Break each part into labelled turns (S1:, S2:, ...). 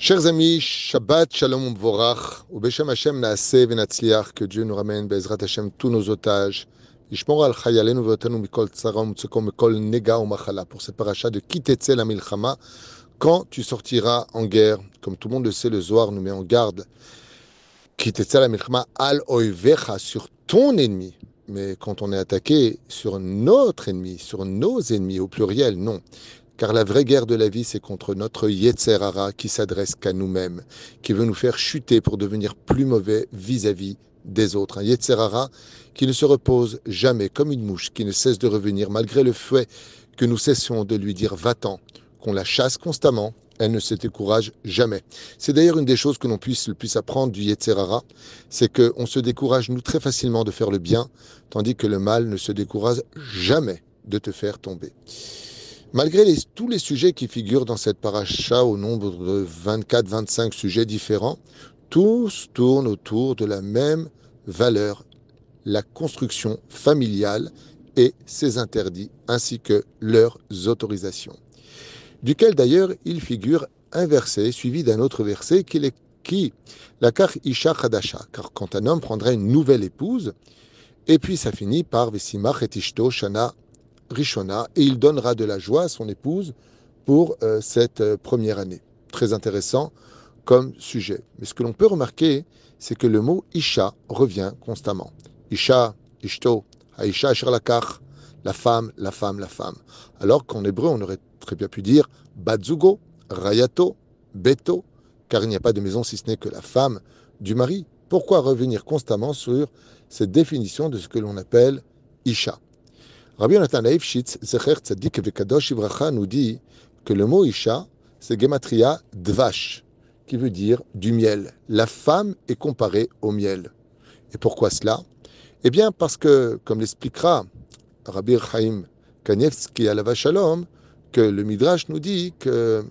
S1: Chers amis, Shabbat, Shalom, Vorach, ou Hashem, Naaseh, que Dieu nous ramène, Bezrat Hashem, tous nos otages, al Chayalenu, Votanu, Mikol Tsaram, Tsukom, Mikol Nega, Machala, pour ce paracha de kitetzel la Milchama, quand tu sortiras en guerre, comme tout le monde le sait, le Zohar nous met en garde, kitetzel la Milchama, al Oivecha, sur ton ennemi, mais quand on est attaqué sur notre ennemi, sur nos ennemis, au pluriel, non. Car la vraie guerre de la vie, c'est contre notre Yetzerara qui s'adresse qu'à nous-mêmes, qui veut nous faire chuter pour devenir plus mauvais vis-à-vis des autres. Un Yetzerara qui ne se repose jamais, comme une mouche qui ne cesse de revenir, malgré le fait que nous cessions de lui dire va-t'en, qu'on la chasse constamment, elle ne se décourage jamais. C'est d'ailleurs une des choses que l'on puisse le plus apprendre du Yetzerara, c'est qu'on se décourage nous très facilement de faire le bien, tandis que le mal ne se décourage jamais de te faire tomber. Malgré tous les sujets qui figurent dans cette paracha au nombre de 24-25 sujets différents, tous tournent autour de la même valeur, la construction familiale et ses interdits, ainsi que leurs autorisations. Duquel d'ailleurs il figure un verset suivi d'un autre verset qui, est qui la car isha chadasha, car quand un homme prendrait une nouvelle épouse, et puis ça finit par vesimach et ishto shana et il donnera de la joie à son épouse pour euh, cette euh, première année. Très intéressant comme sujet. Mais ce que l'on peut remarquer, c'est que le mot Isha revient constamment. Isha, Ishto, Aisha, Sherlakach, la femme, la femme, la femme. Alors qu'en hébreu, on aurait très bien pu dire Badzugo, Rayato, Beto, car il n'y a pas de maison si ce n'est que la femme du mari. Pourquoi revenir constamment sur cette définition de ce que l'on appelle Isha Rabbi nathan Leifshitz, Zecher Tzadik Vekadosh ivracha, nous dit que le mot Isha, c'est Gematria Dvash, qui veut dire du miel. La femme est comparée au miel. Et pourquoi cela Eh bien, parce que, comme l'expliquera Rabbi Chaim Kanievski à la vachalom, que le Midrash nous dit que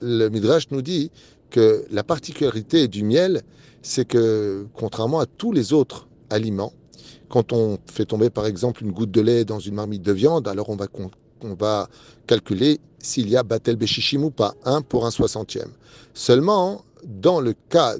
S1: le Midrash nous dit que la particularité du miel, c'est que contrairement à tous les autres aliments, quand on fait tomber par exemple une goutte de lait dans une marmite de viande, alors on va, calculer s'il y a Batel Bechichim ou pas, 1 pour 1 soixantième. Seulement, dans le cas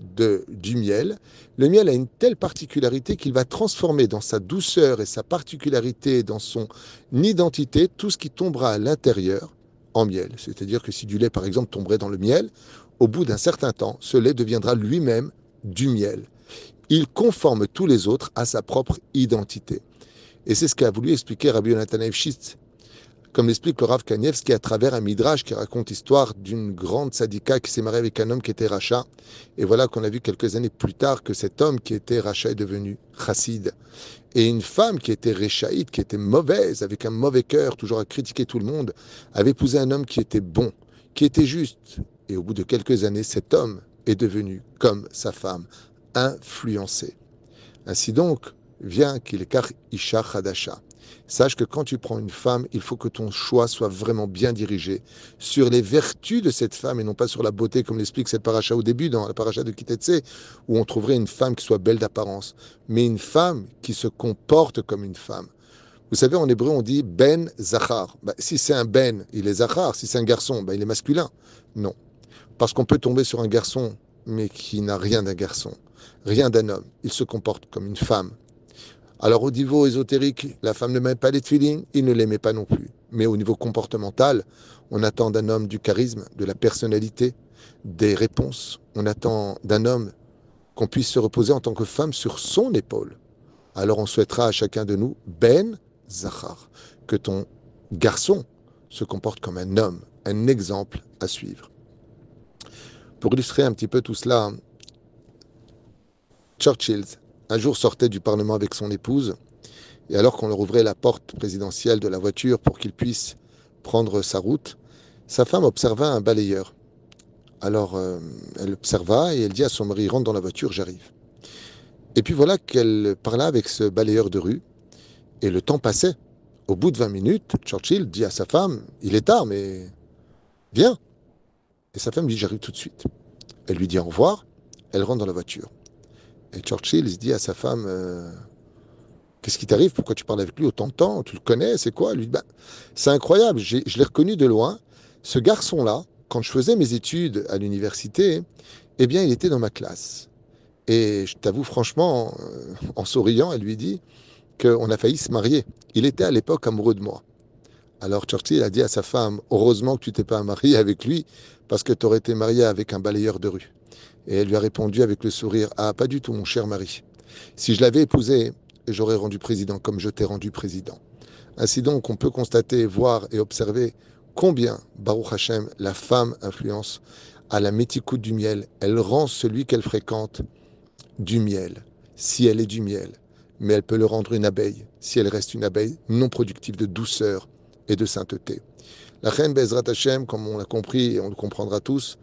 S1: du miel, le miel a une telle particularité qu'il va transformer dans sa douceur et sa particularité, dans son identité, tout ce qui tombera à l'intérieur en miel. C'est-à-dire que si du lait, par exemple, tomberait dans le miel, au bout d'un certain temps, ce lait deviendra lui-même du miel il conforme tous les autres à sa propre identité. Et c'est ce qu'a voulu expliquer Rabbi Yonatan comme l'explique le Rav Kanievski à travers un midrash qui raconte l'histoire d'une grande sadika qui s'est mariée avec un homme qui était rachat. Et voilà qu'on a vu quelques années plus tard que cet homme qui était rachat est devenu chassid. Et une femme qui était Réchaïd, qui était mauvaise, avec un mauvais cœur, toujours à critiquer tout le monde, avait épousé un homme qui était bon, qui était juste. Et au bout de quelques années, cet homme est devenu comme sa femme, Influencé. Ainsi donc, vient qu'il car Isha Hadasha. Sache que quand tu prends une femme, il faut que ton choix soit vraiment bien dirigé sur les vertus de cette femme et non pas sur la beauté, comme l'explique cette paracha au début, dans la paracha de Kitetsé, où on trouverait une femme qui soit belle d'apparence, mais une femme qui se comporte comme une femme. Vous savez, en hébreu, on dit ben zachar. Bah, si c'est un ben, il est zachar. Si c'est un garçon, bah, il est masculin. Non. Parce qu'on peut tomber sur un garçon, mais qui n'a rien d'un garçon rien d'un homme. Il se comporte comme une femme. Alors au niveau ésotérique, la femme ne met pas les feelings, il ne les pas non plus. Mais au niveau comportemental, on attend d'un homme du charisme, de la personnalité, des réponses. On attend d'un homme qu'on puisse se reposer en tant que femme sur son épaule. Alors on souhaitera à chacun de nous, Ben Zahar, que ton garçon se comporte comme un homme, un exemple à suivre. Pour illustrer un petit peu tout cela, Churchill, un jour, sortait du Parlement avec son épouse, et alors qu'on leur ouvrait la porte présidentielle de la voiture pour qu'il puisse prendre sa route, sa femme observa un balayeur. Alors, euh, elle observa et elle dit à son mari, rentre dans la voiture, j'arrive. Et puis voilà qu'elle parla avec ce balayeur de rue, et le temps passait. Au bout de 20 minutes, Churchill dit à sa femme, il est tard, mais viens. Et sa femme dit, j'arrive tout de suite. Elle lui dit au revoir, elle rentre dans la voiture. Et Churchill, il se dit à sa femme, euh, qu'est-ce qui t'arrive Pourquoi tu parles avec lui autant de temps Tu le connais C'est quoi Lui, bah, c'est incroyable. Je l'ai reconnu de loin. Ce garçon-là, quand je faisais mes études à l'université, eh bien, il était dans ma classe. Et je t'avoue franchement, euh, en souriant, elle lui dit qu'on a failli se marier. Il était à l'époque amoureux de moi. Alors Churchill a dit à sa femme, heureusement que tu t'es pas marié avec lui, parce que tu aurais été marié avec un balayeur de rue. Et elle lui a répondu avec le sourire Ah, pas du tout, mon cher mari. Si je l'avais épousé, j'aurais rendu président comme je t'ai rendu président. Ainsi donc, on peut constater, voir et observer combien, Baruch Hashem, la femme influence à la méticoute du miel. Elle rend celui qu'elle fréquente du miel, si elle est du miel. Mais elle peut le rendre une abeille, si elle reste une abeille non productive de douceur et de sainteté. La reine Bezrat Hashem, comme on l'a compris et on le comprendra tous,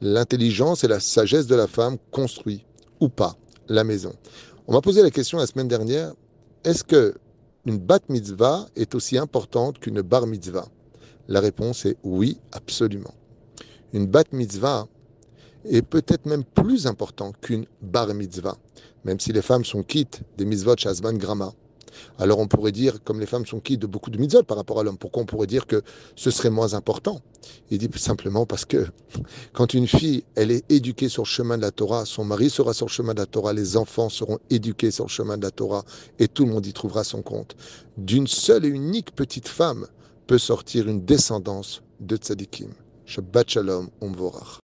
S1: L'intelligence et la sagesse de la femme construit ou pas la maison. On m'a posé la question la semaine dernière, est-ce que une bat mitzvah est aussi importante qu'une bar mitzvah La réponse est oui, absolument. Une bat mitzvah est peut-être même plus importante qu'une bar mitzvah, même si les femmes sont quittes des mitzvot chasban grama alors on pourrait dire, comme les femmes sont qui de beaucoup de mitzvot par rapport à l'homme, pourquoi on pourrait dire que ce serait moins important Il dit simplement parce que quand une fille, elle est éduquée sur le chemin de la Torah, son mari sera sur le chemin de la Torah, les enfants seront éduqués sur le chemin de la Torah, et tout le monde y trouvera son compte. D'une seule et unique petite femme peut sortir une descendance de tzadikim. Shabbat shalom, umvorach.